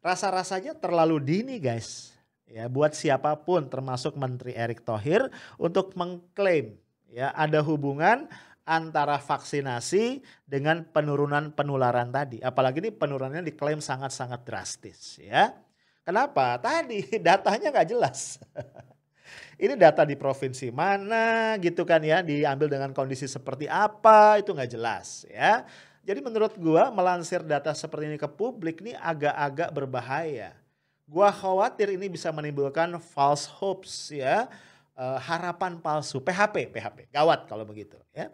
rasa-rasanya terlalu dini guys ya buat siapapun termasuk Menteri Erick Thohir untuk mengklaim ya ada hubungan antara vaksinasi dengan penurunan penularan tadi apalagi ini penurunannya diklaim sangat-sangat drastis ya kenapa tadi datanya nggak jelas ini data di provinsi mana gitu kan ya diambil dengan kondisi seperti apa itu nggak jelas ya jadi menurut gua melansir data seperti ini ke publik ini agak-agak berbahaya. Gua khawatir ini bisa menimbulkan false hopes ya, uh, harapan palsu, PHP, PHP. Gawat kalau begitu ya.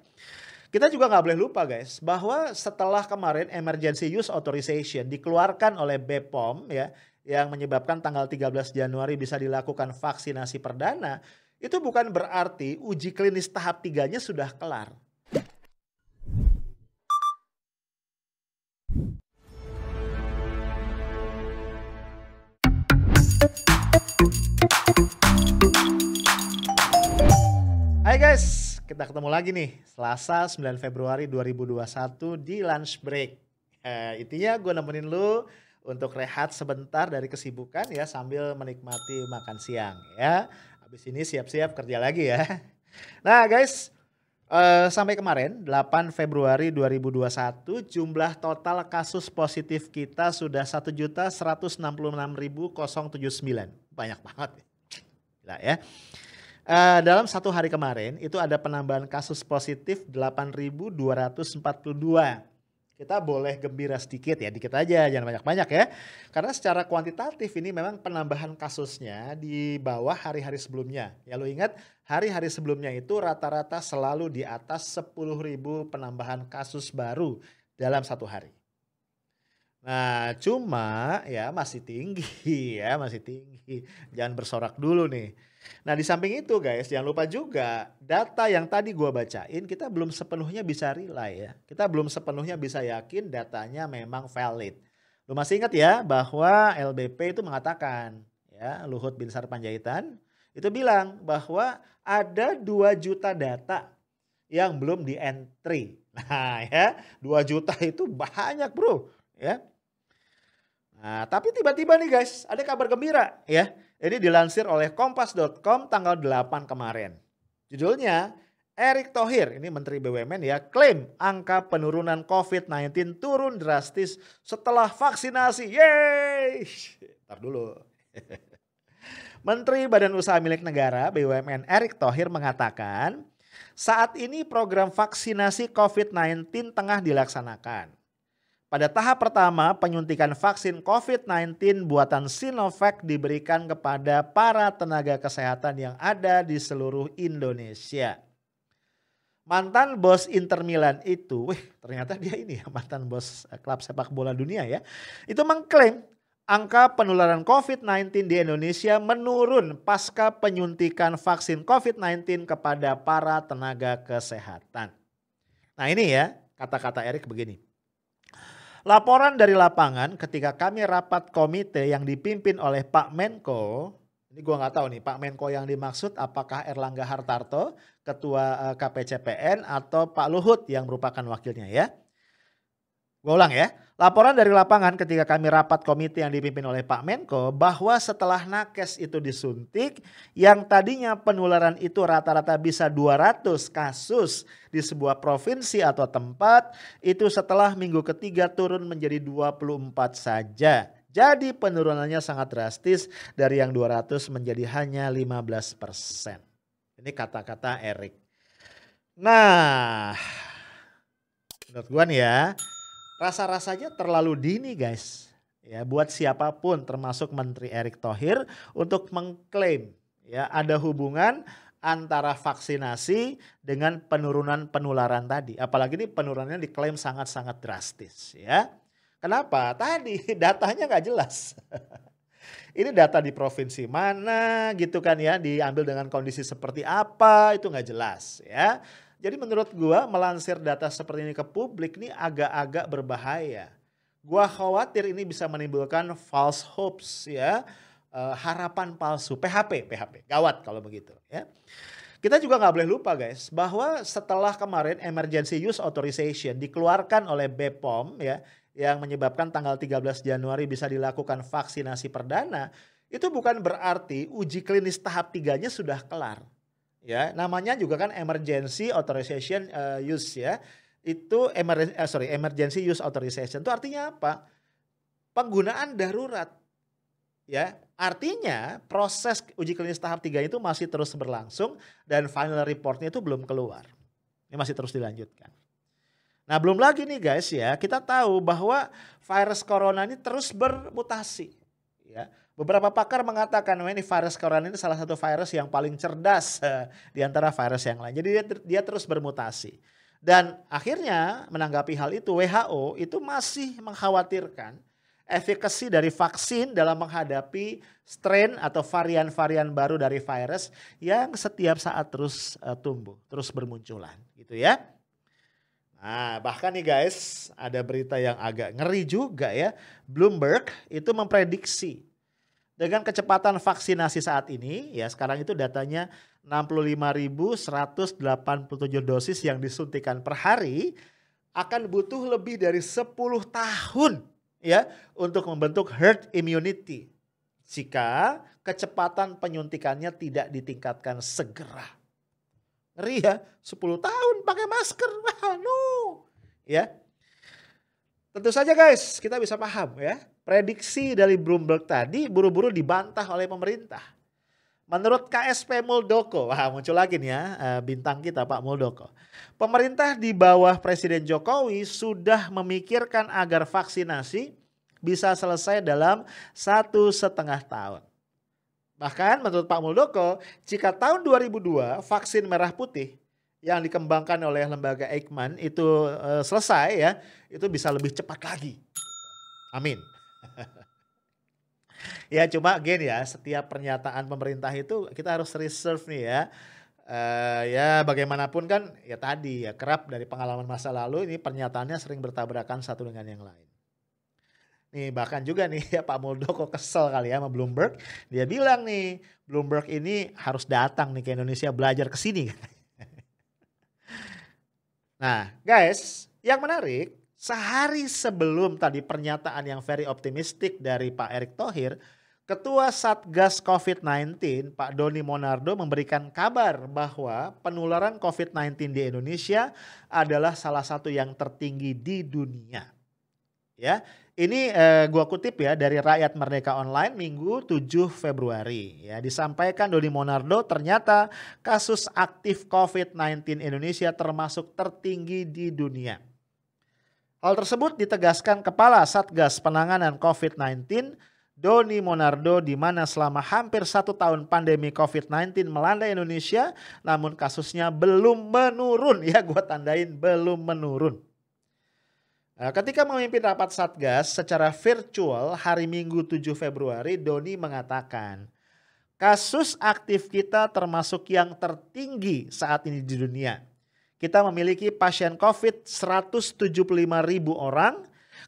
Kita juga nggak boleh lupa guys bahwa setelah kemarin emergency use authorization dikeluarkan oleh BPOM ya yang menyebabkan tanggal 13 Januari bisa dilakukan vaksinasi perdana, itu bukan berarti uji klinis tahap tiganya sudah kelar. Hai guys, kita ketemu lagi nih Selasa 9 Februari 2021 di Lunch Break. Eh, intinya gue nemenin lu untuk rehat sebentar dari kesibukan ya sambil menikmati makan siang ya. Habis ini siap-siap kerja lagi ya. Nah guys, eh, sampai kemarin 8 Februari 2021 jumlah total kasus positif kita sudah 1.166.079. Banyak banget. Gila ya. Eh, dalam satu hari kemarin itu ada penambahan kasus positif 8.242. Kita boleh gembira sedikit ya, dikit aja, jangan banyak-banyak ya. Karena secara kuantitatif ini memang penambahan kasusnya di bawah hari-hari sebelumnya. Ya lo ingat, hari-hari sebelumnya itu rata-rata selalu di atas 10.000 penambahan kasus baru dalam satu hari. Nah, cuma ya masih tinggi ya, masih tinggi. Jangan bersorak dulu nih. Nah, di samping itu guys, jangan lupa juga data yang tadi gua bacain kita belum sepenuhnya bisa rely ya. Kita belum sepenuhnya bisa yakin datanya memang valid. Lu masih ingat ya bahwa LBP itu mengatakan ya, Luhut Binsar Panjaitan itu bilang bahwa ada 2 juta data yang belum di entry. Nah, ya, 2 juta itu banyak, Bro, ya Nah, tapi tiba-tiba nih guys, ada kabar gembira ya. Ini dilansir oleh kompas.com tanggal 8 kemarin. Judulnya, Erick Thohir, ini Menteri BUMN ya, klaim angka penurunan COVID-19 turun drastis setelah vaksinasi. Yeay! Ntar dulu. Menteri Badan Usaha Milik Negara BUMN Erick Thohir mengatakan, saat ini program vaksinasi COVID-19 tengah dilaksanakan. Pada tahap pertama, penyuntikan vaksin COVID-19 buatan Sinovac diberikan kepada para tenaga kesehatan yang ada di seluruh Indonesia. Mantan bos Inter Milan itu, wih ternyata dia ini ya mantan bos eh, klub sepak bola dunia ya. Itu mengklaim angka penularan COVID-19 di Indonesia menurun pasca penyuntikan vaksin COVID-19 kepada para tenaga kesehatan. Nah ini ya kata-kata Erik begini. Laporan dari lapangan ketika kami rapat komite yang dipimpin oleh Pak Menko, ini gue nggak tahu nih Pak Menko yang dimaksud apakah Erlangga Hartarto, Ketua eh, KPCPN atau Pak Luhut yang merupakan wakilnya ya. Gue ulang ya. Laporan dari lapangan ketika kami rapat komite yang dipimpin oleh Pak Menko bahwa setelah nakes itu disuntik yang tadinya penularan itu rata-rata bisa 200 kasus di sebuah provinsi atau tempat itu setelah minggu ketiga turun menjadi 24 saja. Jadi penurunannya sangat drastis dari yang 200 menjadi hanya 15 persen. Ini kata-kata Erik. Nah, menurut gue nih ya, rasa-rasanya terlalu dini guys ya buat siapapun termasuk Menteri Erick Thohir untuk mengklaim ya ada hubungan antara vaksinasi dengan penurunan penularan tadi. Apalagi ini penurunannya diklaim sangat-sangat drastis ya. Kenapa? Tadi datanya nggak jelas. ini data di provinsi mana gitu kan ya, diambil dengan kondisi seperti apa itu nggak jelas ya. Jadi menurut gua melansir data seperti ini ke publik ini agak-agak berbahaya. Gua khawatir ini bisa menimbulkan false hopes ya. Uh, harapan palsu PHP PHP gawat kalau begitu ya kita juga nggak boleh lupa guys bahwa setelah kemarin emergency use authorization dikeluarkan oleh BPOM ya yang menyebabkan tanggal 13 Januari bisa dilakukan vaksinasi perdana itu bukan berarti uji klinis tahap tiganya sudah kelar ya namanya juga kan emergency authorization uh, use ya itu emer uh, eh, sorry emergency use authorization itu artinya apa penggunaan darurat ya artinya proses uji klinis tahap 3 itu masih terus berlangsung dan final reportnya itu belum keluar ini masih terus dilanjutkan nah belum lagi nih guys ya kita tahu bahwa virus corona ini terus bermutasi ya Beberapa pakar mengatakan ini virus corona ini salah satu virus yang paling cerdas eh, di antara virus yang lain. Jadi dia, dia terus bermutasi. Dan akhirnya menanggapi hal itu WHO itu masih mengkhawatirkan efikasi dari vaksin dalam menghadapi strain atau varian-varian baru dari virus yang setiap saat terus uh, tumbuh, terus bermunculan gitu ya. Nah, bahkan nih guys, ada berita yang agak ngeri juga ya. Bloomberg itu memprediksi dengan kecepatan vaksinasi saat ini, ya sekarang itu datanya 65.187 dosis yang disuntikan per hari akan butuh lebih dari 10 tahun ya untuk membentuk herd immunity jika kecepatan penyuntikannya tidak ditingkatkan segera. Ngeri ya, 10 tahun pakai masker. Wah, no. Ya. Tentu saja guys, kita bisa paham ya prediksi dari Bloomberg tadi buru-buru dibantah oleh pemerintah. Menurut KSP Muldoko, wah muncul lagi nih ya eh, bintang kita Pak Muldoko. Pemerintah di bawah Presiden Jokowi sudah memikirkan agar vaksinasi bisa selesai dalam satu setengah tahun. Bahkan menurut Pak Muldoko, jika tahun 2002 vaksin merah putih yang dikembangkan oleh lembaga Eijkman itu eh, selesai ya, itu bisa lebih cepat lagi. Amin. ya cuma gini ya setiap pernyataan pemerintah itu kita harus reserve nih ya uh, ya bagaimanapun kan ya tadi ya kerap dari pengalaman masa lalu ini pernyataannya sering bertabrakan satu dengan yang lain nih bahkan juga nih ya Pak Muldoko kesel kali ya sama Bloomberg dia bilang nih Bloomberg ini harus datang nih ke Indonesia belajar ke sini nah guys yang menarik Sehari sebelum tadi pernyataan yang very optimistik dari Pak Erick Thohir, Ketua Satgas COVID-19 Pak Doni Monardo memberikan kabar bahwa penularan COVID-19 di Indonesia adalah salah satu yang tertinggi di dunia. Ya, ini eh, gua kutip ya dari Rakyat Merdeka Online Minggu 7 Februari. Ya, disampaikan Doni Monardo ternyata kasus aktif COVID-19 Indonesia termasuk tertinggi di dunia. Hal tersebut ditegaskan Kepala Satgas Penanganan COVID-19 Doni Monardo di mana selama hampir satu tahun pandemi COVID-19 melanda Indonesia namun kasusnya belum menurun. Ya gue tandain belum menurun. Eh, ketika memimpin rapat Satgas secara virtual hari Minggu 7 Februari, Doni mengatakan, kasus aktif kita termasuk yang tertinggi saat ini di dunia kita memiliki pasien COVID 175 ribu orang.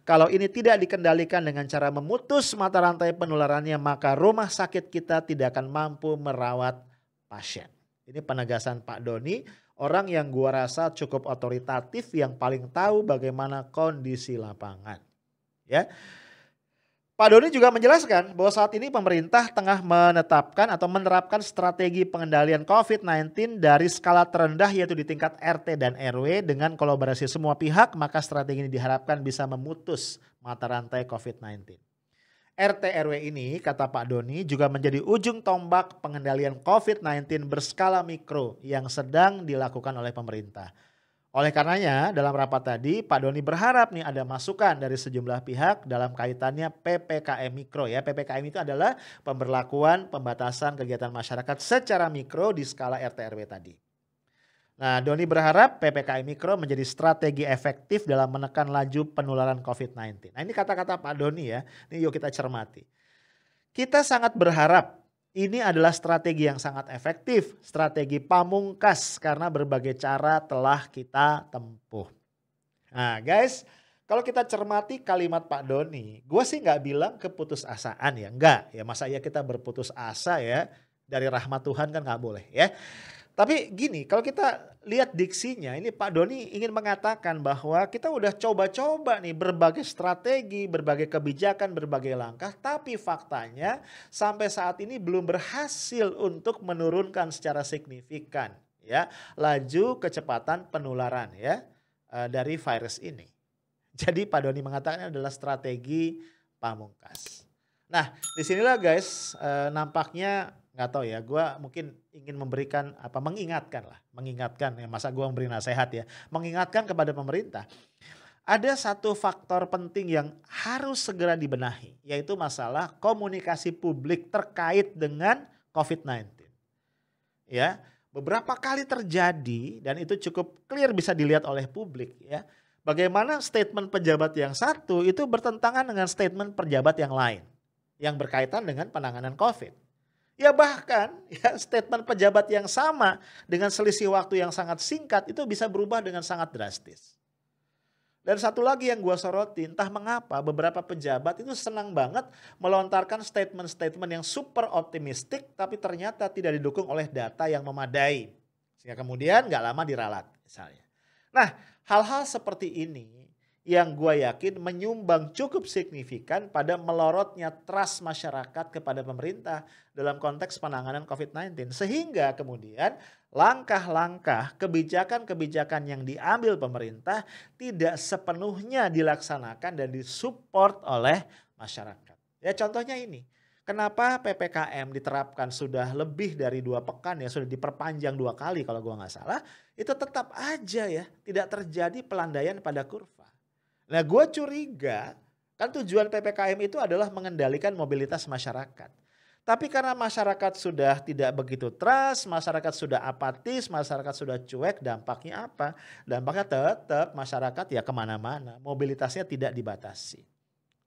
Kalau ini tidak dikendalikan dengan cara memutus mata rantai penularannya, maka rumah sakit kita tidak akan mampu merawat pasien. Ini penegasan Pak Doni, orang yang gua rasa cukup otoritatif yang paling tahu bagaimana kondisi lapangan. Ya. Pak Doni juga menjelaskan bahwa saat ini pemerintah tengah menetapkan atau menerapkan strategi pengendalian COVID-19 dari skala terendah yaitu di tingkat RT dan RW dengan kolaborasi semua pihak maka strategi ini diharapkan bisa memutus mata rantai COVID-19. RT RW ini kata Pak Doni juga menjadi ujung tombak pengendalian COVID-19 berskala mikro yang sedang dilakukan oleh pemerintah. Oleh karenanya, dalam rapat tadi, Pak Doni berharap nih ada masukan dari sejumlah pihak dalam kaitannya PPKM Mikro ya. PPKM itu adalah pemberlakuan pembatasan kegiatan masyarakat secara mikro di skala RT RW tadi. Nah, Doni berharap PPKM Mikro menjadi strategi efektif dalam menekan laju penularan COVID-19. Nah, ini kata-kata Pak Doni ya. Ini yuk kita cermati. Kita sangat berharap ini adalah strategi yang sangat efektif, strategi pamungkas karena berbagai cara telah kita tempuh. Nah guys, kalau kita cermati kalimat Pak Doni, gue sih nggak bilang keputusasaan ya, enggak ya masa ya kita berputus asa ya dari rahmat Tuhan kan nggak boleh ya. Tapi gini, kalau kita lihat diksinya, ini Pak Doni ingin mengatakan bahwa kita udah coba-coba nih berbagai strategi, berbagai kebijakan, berbagai langkah, tapi faktanya sampai saat ini belum berhasil untuk menurunkan secara signifikan ya laju kecepatan penularan ya eh, dari virus ini. Jadi Pak Doni mengatakan adalah strategi pamungkas. Nah, disinilah guys eh, nampaknya nggak tahu ya gue mungkin ingin memberikan apa mengingatkan lah mengingatkan ya masa gue memberi nasihat ya mengingatkan kepada pemerintah ada satu faktor penting yang harus segera dibenahi yaitu masalah komunikasi publik terkait dengan COVID-19 ya beberapa kali terjadi dan itu cukup clear bisa dilihat oleh publik ya bagaimana statement pejabat yang satu itu bertentangan dengan statement pejabat yang lain yang berkaitan dengan penanganan COVID Ya bahkan ya statement pejabat yang sama dengan selisih waktu yang sangat singkat itu bisa berubah dengan sangat drastis. Dan satu lagi yang gue soroti, entah mengapa beberapa pejabat itu senang banget melontarkan statement-statement yang super optimistik tapi ternyata tidak didukung oleh data yang memadai. Sehingga kemudian gak lama diralat misalnya. Nah hal-hal seperti ini yang gue yakin menyumbang cukup signifikan pada melorotnya trust masyarakat kepada pemerintah dalam konteks penanganan COVID-19. Sehingga kemudian langkah-langkah kebijakan-kebijakan yang diambil pemerintah tidak sepenuhnya dilaksanakan dan disupport oleh masyarakat. Ya contohnya ini, Kenapa PPKM diterapkan sudah lebih dari dua pekan ya, sudah diperpanjang dua kali kalau gue nggak salah, itu tetap aja ya tidak terjadi pelandaian pada kurva. Nah gue curiga kan tujuan PPKM itu adalah mengendalikan mobilitas masyarakat. Tapi karena masyarakat sudah tidak begitu trust, masyarakat sudah apatis, masyarakat sudah cuek, dampaknya apa? Dampaknya tetap masyarakat ya kemana-mana, mobilitasnya tidak dibatasi.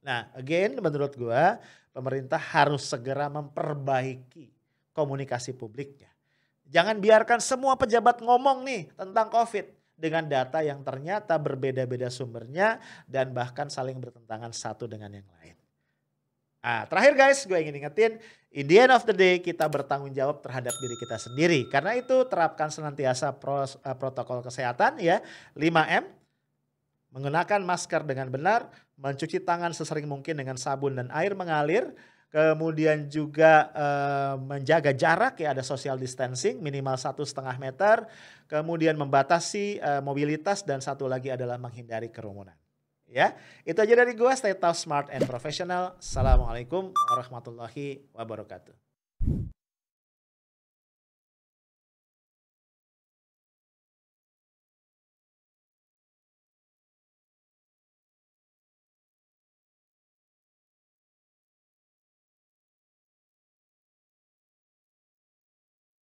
Nah again menurut gue pemerintah harus segera memperbaiki komunikasi publiknya. Jangan biarkan semua pejabat ngomong nih tentang COVID dengan data yang ternyata berbeda-beda sumbernya dan bahkan saling bertentangan satu dengan yang lain. Ah, terakhir guys, gue ingin ingetin, in the end of the day kita bertanggung jawab terhadap diri kita sendiri. Karena itu terapkan senantiasa pros, uh, protokol kesehatan ya, 5M, menggunakan masker dengan benar, mencuci tangan sesering mungkin dengan sabun dan air mengalir, kemudian juga eh, menjaga jarak ya ada social distancing minimal satu setengah meter, kemudian membatasi eh, mobilitas dan satu lagi adalah menghindari kerumunan. Ya, itu aja dari gua. Stay tough, smart and professional. Assalamualaikum warahmatullahi wabarakatuh.